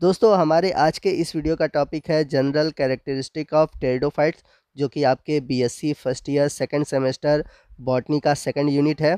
दोस्तों हमारे आज के इस वीडियो का टॉपिक है जनरल कैरेक्टरिस्टिक ऑफ टेरिडोफाइट्स जो कि आपके BSc first year second semester botany का सेकंड यूनिट है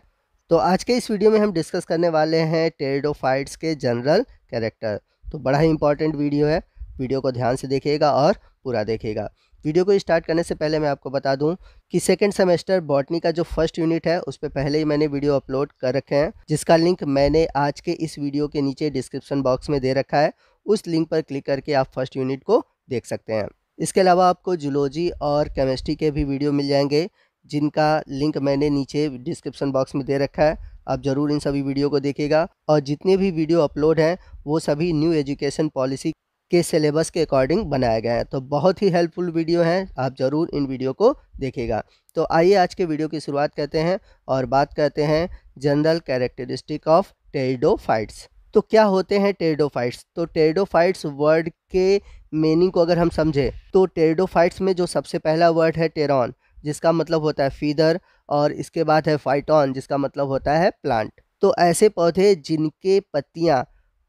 तो आज के इस वीडियो में हम डिस्कस करने वाले हैं टेरिडोफाइट्स के जनरल कैरेक्टर तो बड़ा ही इंपॉर्टेंट वीडियो है वीडियो को ध्यान से देखिएगा और पूरा देखिएगा वीडियो को स्टार्ट करने से पहले मैं आपको बता दूं कि सेकेंड सेमेस्टर बॉटनी का जो फर्स्ट यूनिट है उस पर पहले ही मैंने वीडियो अपलोड कर रखे हैं जिसका लिंक मैंने आज के इस वीडियो के नीचे डिस्क्रिप्शन बॉक्स में दे रखा है उस लिंक पर क्लिक करके आप फर्स्ट यूनिट को देख सकते हैं इसके अलावा आपको जुलॉजी और केमिस्ट्री के भी वीडियो मिल जाएंगे जिनका लिंक मैंने नीचे डिस्क्रिप्शन बॉक्स में दे रखा है आप ज़रूर इन सभी वीडियो को देखेगा और जितने भी वीडियो अपलोड हैं वो सभी न्यू एजुकेशन पॉलिसी के सिलेबस के अकॉर्डिंग बनाए गए हैं तो बहुत ही हेल्पफुल वीडियो हैं आप ज़रूर इन वीडियो को देखेगा तो आइए आज के वीडियो की शुरुआत करते हैं और बात करते हैं general characteristic of pteridophytes तो क्या होते हैं टेरिडोफाइट्स तो टेरिडोफाइट्स वर्ड के मीनिंग को अगर हम समझें तो टेरिडोफाइट्स में जो सबसे पहला वर्ड है टेरॉन जिसका मतलब होता है फीदर और इसके बाद है फाइटॉन जिसका मतलब होता है प्लांट तो ऐसे पौधे जिनके पत्तियाँ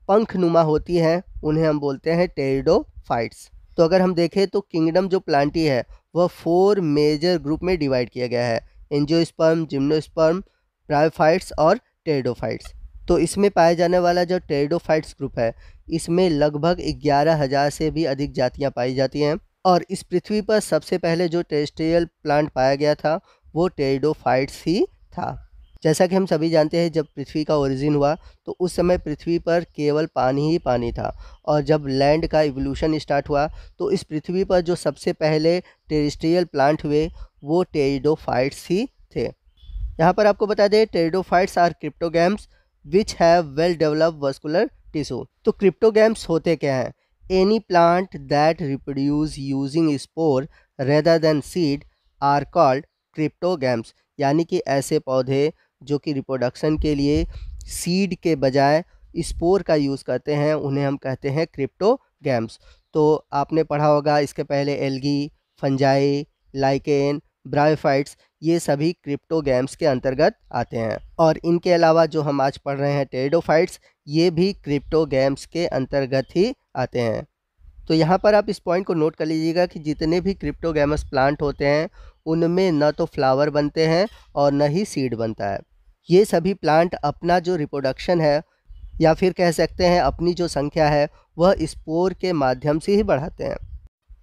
पंख नुमा होती हैं उन्हें हम बोलते हैं टेरिडोफाइट्स तो अगर हम देखें तो किंगडम जो प्लांटी है वह फोर मेजर ग्रुप में डिवाइड किया गया है एंजियोस्पर्म जिम्नोस्पर्म ब्रायोफाइट्स और टेरिडोफाइट्स तो इसमें पाया जाने वाला जो टेरिडोफाइट्स ग्रुप है इसमें लगभग ग्यारह हज़ार से भी अधिक जातियाँ पाई जाती हैं और इस पृथ्वी पर सबसे पहले जो टेरिस्ट्रियल प्लांट पाया गया था वो टेरिडोफाइट्स ही था जैसा कि हम सभी जानते हैं जब पृथ्वी का ओरिजिन हुआ तो उस समय पृथ्वी पर केवल पानी ही पानी था और जब लैंड का इवोल्यूशन स्टार्ट हुआ तो इस पृथ्वी पर जो सबसे पहले टेरिस्ट्रियल प्लांट हुए वो टेरिडोफाइट्स ही थे यहाँ पर आपको बता दें pteridophytes are cryptogams which have well develop vascular tissue तो क्रिप्टोगेम्स होते क्या हैं any plant that reproduce using spore rather than seed are called cryptogams यानी कि ऐसे पौधे जो कि रिप्रोडक्शन के लिए सीड के बजाय स्पोर का यूज़ करते हैं उन्हें हम कहते हैं क्रिप्टोगेम्स तो आपने पढ़ा होगा इसके पहले एलगी फंजाई लाइकेन ब्रायोफाइट्स ये सभी क्रिप्टो गेम्स के अंतर्गत आते हैं और इनके अलावा जो हम आज पढ़ रहे हैं टेरिडोफाइट्स ये भी क्रिप्टो गेम्स के अंतर्गत ही आते हैं तो यहाँ पर आप इस पॉइंट को नोट कर लीजिएगा कि जितने भी क्रिप्टो गैमस प्लांट होते हैं उनमें न तो फ्लावर बनते हैं और न ही सीड बनता है ये सभी प्लांट अपना जो रिप्रोडक्शन है या फिर कह सकते हैं अपनी जो संख्या है वह स्पोर के माध्यम से ही बढ़ाते हैं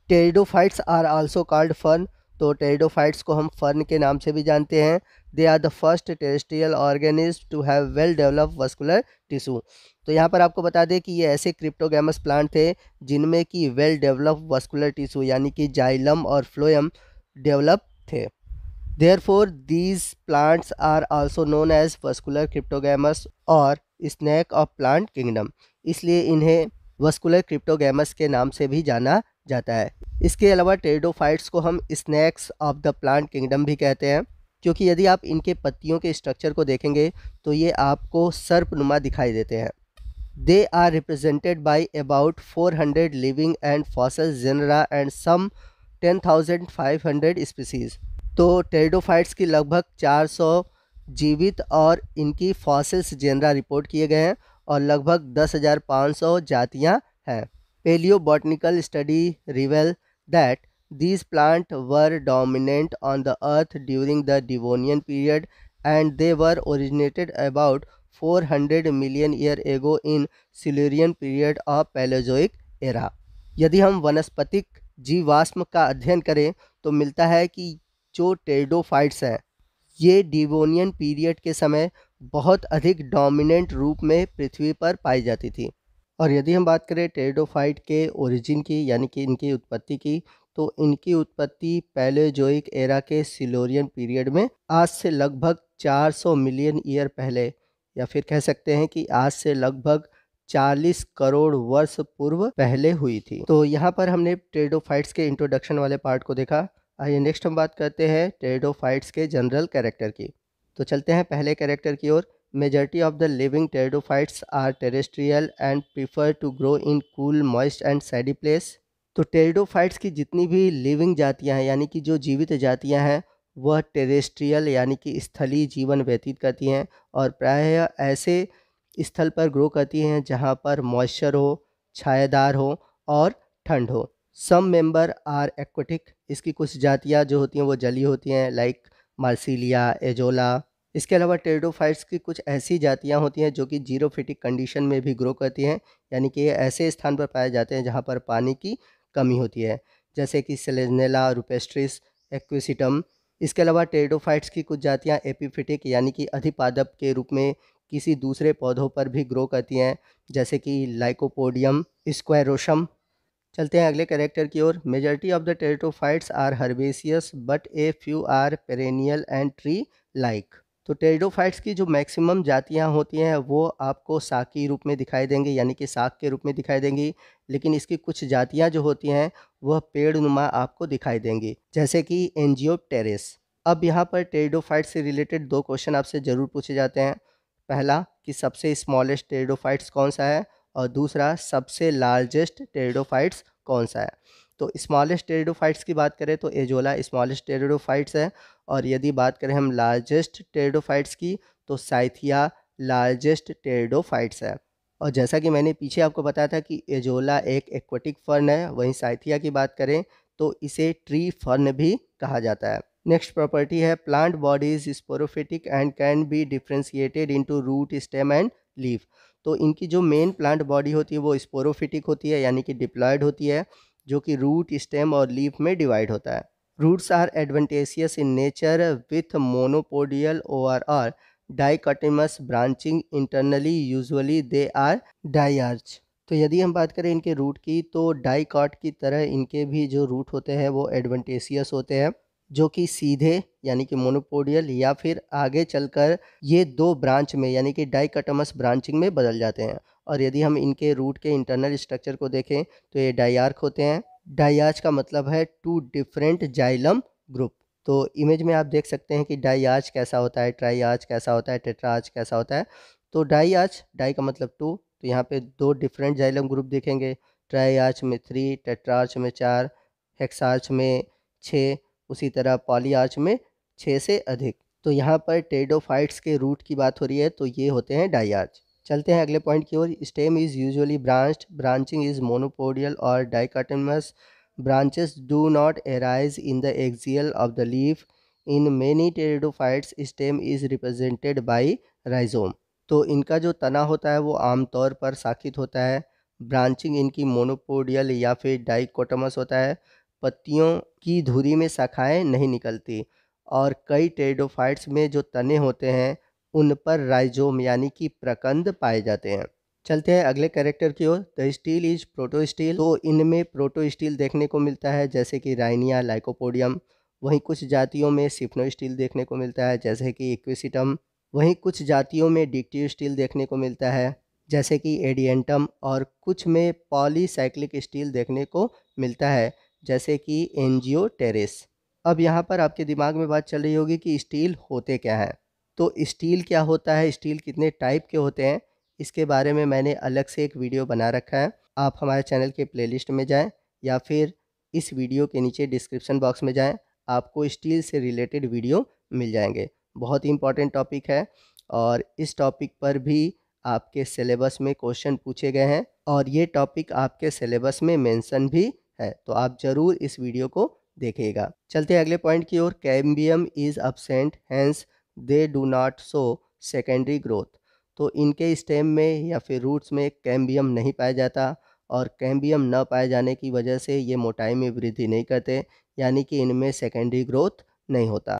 pteridophytes are also called fern तो टेरिडोफाइट्स को हम फर्न के नाम से भी जानते हैं they are the first terrestrial organism to have well develop vascular tissue तो यहाँ पर आपको बता दें कि ये ऐसे क्रिप्टोगेमस प्लांट थे जिनमें कि वेल डेवलप वस्कुलर टिशू यानी कि जाइलम और फ्लोयम डेवलप थे therefore these plants are also known as vascular cryptogams और स्नैक ऑफ प्लांट किंगडम इसलिए इन्हें वस्कुलर क्रिप्टोगेमस के नाम से भी जाना जाता है इसके अलावा टेरिडोफाइट्स को हम snakes of the plant kingdom भी कहते हैं क्योंकि यदि आप इनके पत्तियों के स्ट्रक्चर को देखेंगे तो ये आपको सर्पनुमा दिखाई देते हैं they are represented by about four hundred living and fossil genera and some ten thousand five hundred species तो टेरिडोफाइट्स की लगभग चार सौ जीवित और इनकी फॉसल्स जनरा रिपोर्ट किए गए हैं और लगभग दस हज़ार पाँच सौ जातियाँ हैं paleobotanical study reveal that these plants were dominant on the earth during the Devonian period and they were originated about 400 million year ago in Silurian period of Paleozoic era यदि हम वनस्पतिक जीवाश्म का अध्ययन करें तो मिलता है कि जो टेडोफाइट्स हैं ये डिवोनियन पीरियड के समय बहुत अधिक डोमिनेंट रूप में पृथ्वी पर पाई जाती थी और यदि हम बात करें टेरिडोफाइट के ओरिजिन की यानी कि इनकी उत्पत्ति की तो इनकी उत्पत्ति पैलेजोइक एरा के सिलोरियन पीरियड में आज से लगभग 400 मिलियन ईयर पहले या फिर कह सकते हैं कि आज से लगभग 40 करोड़ वर्ष पूर्व पहले हुई थी तो यहाँ पर हमने टेरिडोफाइट्स के इंट्रोडक्शन वाले पार्ट को देखा आइए नेक्स्ट हम बात करते हैं टेरिडोफाइट्स के जनरल कैरेक्टर की तो चलते हैं पहले कैरेक्टर की ओर Majority of the living pteridophytes are terrestrial and prefer to grow in cool, moist and shady place. तो टेरिडोफाइट्स की जितनी भी लिविंग जातियां हैं यानी कि जो जीवित जातियां हैं वह टेरेस्ट्रियल यानी कि स्थलीय जीवन व्यतीत करती हैं और प्रायः ऐसे स्थल पर ग्रो करती हैं जहां पर मॉइस्चर हो छायादार हो और ठंड हो सम मेंबर आर एक्वेटिक इसकी कुछ जातियाँ जो होती हैं वो जली होती हैं लाइक मार्सिलिया एजोला इसके अलावा टेरिडोफाइट्स की कुछ ऐसी जातियाँ होती हैं जो कि जीरो कंडीशन में भी ग्रो करती हैं यानी कि ये ऐसे स्थान पर पाए जाते हैं जहाँ पर पानी की कमी होती है जैसे कि सेलेजनेला रुपेस्ट्रिस एक्विसिटम इसके अलावा टेरिडोफाइट्स की कुछ जातियाँ एपीफिटिक यानी कि अधिपादप के रूप में किसी दूसरे पौधों पर भी ग्रो करती हैं जैसे कि लाइकोपोडियम स्क्वायरोशम चलते हैं अगले करेक्टर की ओर majority of the pteridophytes are herbaceous but a few are perennial and tree like तो टेरिडोफाइट्स की जो मैक्सिमम जातियाँ होती हैं वो आपको के रूप में दिखाई देंगी यानी कि साख के रूप में दिखाई देंगी लेकिन इसकी कुछ जातियाँ जो होती हैं वह पेड़ नुमा आपको दिखाई देंगी जैसे कि एनजियो टेरेस अब यहाँ पर टेरिडोफाइट्स से रिलेटेड दो क्वेश्चन आपसे ज़रूर पूछे जाते हैं पहला कि सबसे स्मॉलेस्ट टेरिडोफाइट्स कौन सा है और दूसरा सबसे लार्जेस्ट टेरिडोफाइट्स कौन सा है तो स्मॉलेस्ट टेरिडोफाइट्स की बात करें तो एजोला स्मॉलेस्ट टेरिडोफाइट्स है और यदि बात करें हम लार्जेस्ट टेरिडोफाइट्स की तो साइथिया लार्जेस्ट टेरिडोफाइट्स है और जैसा कि मैंने पीछे आपको बताया था कि एजोला एक एक्वेटिक फर्न है वहीं साइथिया की बात करें तो इसे ट्री फर्न भी कहा जाता है नेक्स्ट प्रॉपर्टी है plant bodies sporophytic and can be differentiated into root stem and leaf तो इनकी जो मेन प्लांट बॉडी होती है वो स्पोरोफिटिक होती है यानी कि डिप्लॉयड होती है जो कि रूट स्टेम और लीफ में डिवाइड होता है roots are adventitious in nature with monopodial overall dichotomous branching internally usually they are diarch तो यदि हम बात करें इनके रूट की तो डाइकॉट की तरह इनके भी जो रूट होते हैं वो एडवेंटेसियस होते हैं जो कि सीधे यानी कि मोनोपोडियल या फिर आगे चलकर ये दो ब्रांच में यानी कि डाइकटमस ब्रांचिंग में बदल जाते हैं और यदि हम इनके रूट के इंटरनल स्ट्रक्चर को देखें तो ये डाइआर्क होते हैं डाइआज का मतलब है टू डिफरेंट जाइलम ग्रुप तो इमेज में आप देख सकते हैं कि डाइआज कैसा होता है ट्राइआज कैसा होता है टेट्राज कैसा होता है तो डाइआज डाई का मतलब टू तो यहाँ पे दो डिफरेंट जाइलम ग्रुप देखेंगे ट्राइआज में थ्री टेट्राज में चार हेक्साज में छः उसी तरह पॉलीआर्च में छः से अधिक तो यहाँ पर टेडोफाइट्स के रूट की बात हो रही है तो ये होते हैं डाइआज चलते हैं अगले पॉइंट की ओर stem is usually branched branching is monopodial और dichotomous branches do not arise in the axial of the leaf in many pteridophytes stem is represented by rhizome तो इनका जो तना होता है वो आमतौर पर साखित होता है ब्रांचिंग इनकी मोनोपोडियल या फिर डाइकोटमस होता है पत्तियों की धुरी में शाखाएं नहीं निकलती और कई टेरिडोफाइट्स में जो तने होते हैं उन पर राइजोम यानी कि प्रकंद पाए जाते हैं चलते हैं अगले कैरेक्टर की ओर the stele is protostele तो इनमें प्रोटो स्टील देखने को मिलता है जैसे कि राइनिया लाइकोपोडियम वहीं कुछ जातियों में सिफ्नो स्टील देखने को मिलता है जैसे कि इक्विसिटम वहीं कुछ जातियों में डिक्टिव स्टील देखने को मिलता है जैसे कि एडियंटम और कुछ में पॉलीसाइक्लिक स्टील देखने को मिलता है जैसे कि एनजियो टेरिस अब यहाँ पर आपके दिमाग में बात चल रही होगी कि स्टील होते क्या हैं तो स्टील क्या होता है स्टील कितने टाइप के होते हैं इसके बारे में मैंने अलग से एक वीडियो बना रखा है आप हमारे चैनल के प्लेलिस्ट में जाएं या फिर इस वीडियो के नीचे डिस्क्रिप्शन बॉक्स में जाएं आपको स्टील से रिलेटेड वीडियो मिल जाएंगे बहुत ही इंपॉर्टेंट टॉपिक है और इस टॉपिक पर भी आपके सिलेबस में क्वेश्चन पूछे गए हैं और ये टॉपिक आपके सिलेबस में मेंशन भी है तो आप ज़रूर इस वीडियो को देखेगा चलते हैं अगले पॉइंट की ओर cambium is absent hence they do not show secondary growth तो इनके स्टेम में या फिर रूट्स में कैम्बियम नहीं पाया जाता और कैम्बियम न पाए जाने की वजह से ये मोटाई में वृद्धि नहीं करते यानी कि इनमें सेकेंडरी ग्रोथ नहीं होता